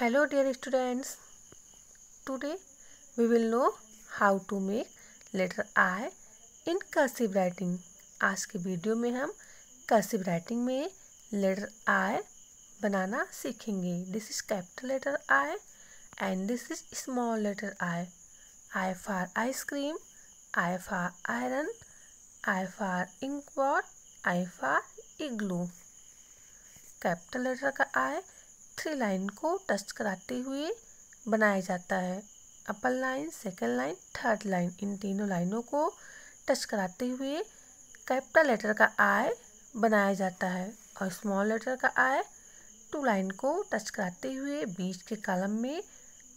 hello dear students today we will know how to make letter i in cursive writing आज के video में हम cursive writing में letter i बनाना सीखेंगे this is capital letter i and this is small letter i i for ice cream i for iron i for inkpot i for igloo capital letter का I three line को touch कराते हुए बनाया जाता है upper line second line third line इन तीनों लाइनों को टच कराते हुए कैपिटल लेटर का आय बनाया जाता है और स्मॉल लेटर का आय टू लाइन को टच कराते हुए बीच के कॉलम में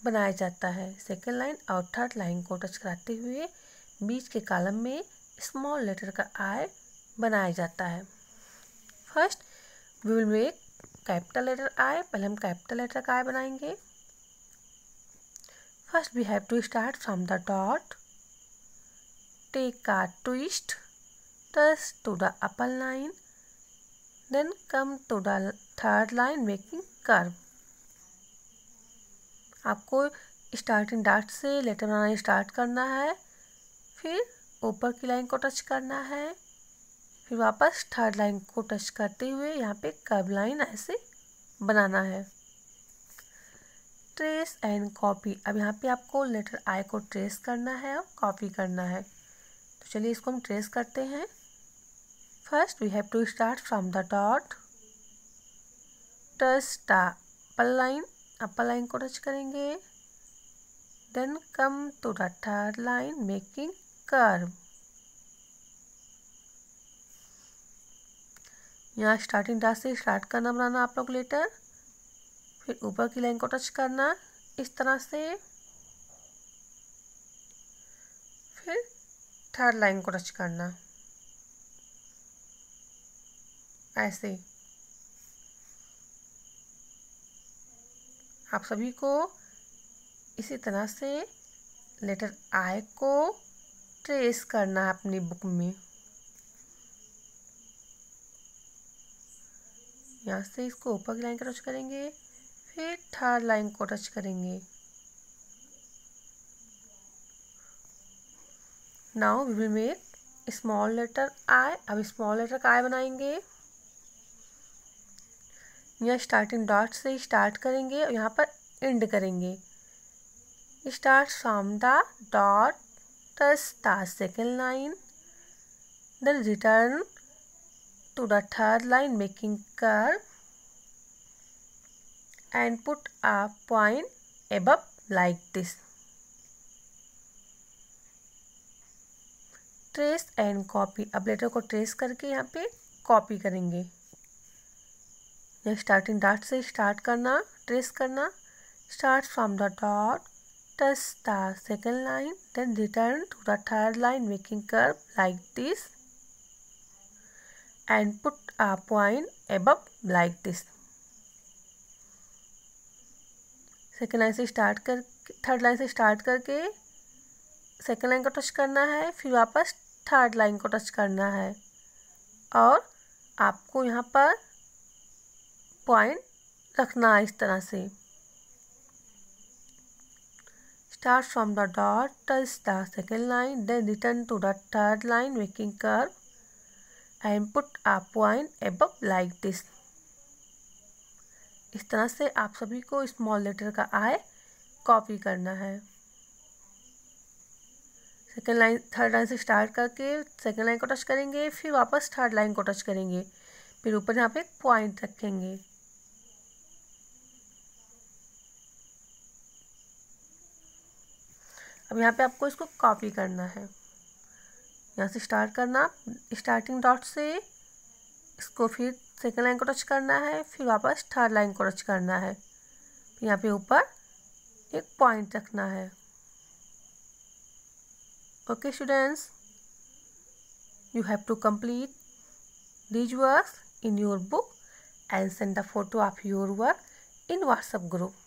बनाया जाता है सेकेंड लाइन और थर्ड लाइन को टच कराते हुए बीच के कॉलम में स्मॉल लेटर का आय बनाया जाता है first we will make capital letter I पहले हम कैपिटल लेटर का आई बनाएंगे first we have to start from the dot take a twist thus to the upper line then come to the third line making कर आपको starting डार्ट से letter बनाना start करना है फिर ऊपर की लाइन को टच करना है फिर वापस थर्ड लाइन को टच करते हुए यहाँ पे कर्व लाइन ऐसे बनाना है ट्रेस एंड कॉपी अब यहाँ पे आपको लेटर आई को ट्रेस करना है और कॉपी करना है तो चलिए इसको हम ट्रेस करते हैं first we have to start from the dot touch the upper line upper line को टच करेंगे then come to the third line making curve यहाँ स्टार्टिंग डाट से स्टार्ट करना बनाना आप लोग लेटर फिर ऊपर की लाइन को टच करना इस तरह से फिर थर्ड लाइन को टच करना ऐसे आप सभी को इसी तरह से लेटर आई को ट्रेस करना है अपनी बुक में यहाँ से इसको ऊपर की लाइन को टच करेंगे फिर थर्ड लाइन को टच करेंगे now we will make small letter I अब स्मॉल लेटर का आई बनाएंगे यहाँ स्टार्टिंग डॉट से स्टार्ट करेंगे और यहाँ पर एंड करेंगे start from the dot touch the second line then return to the third line making curve and put a point above like this. Trace and copy अब letter को trace करके यहाँ पे कॉपी करेंगे स्टार्टिंग डॉट से start करना trace करना start from the dot touch the second line then return to the third line making curve like this and put a point above like this second line से start कर third line से start करके second line को touch करना है फिर वापस third line को टच करना है और आपको यहाँ पर पॉइंट रखना है इस तरह से start from the dot touch the second line then return to the third line making curve and put a point above like this इस तरह से आप सभी को स्मॉल लेटर का आय कॉपी करना है सेकेंड लाइन थर्ड लाइन से स्टार्ट करके सेकेंड लाइन को टच करेंगे फिर वापस थर्ड लाइन को टच करेंगे फिर ऊपर यहाँ पे एक पॉइंट रखेंगे अब यहाँ पे आपको इसको कॉपी करना है यहाँ से स्टार्ट करना स्टार्टिंग डॉट से इसको फिर सेकेंड लाइन को टच करना है फिर वापस थर्ड लाइन को टच करना है यहाँ पे ऊपर एक पॉइंट रखना है okay students you have to complete these work in your book and send the photo of your work in WhatsApp group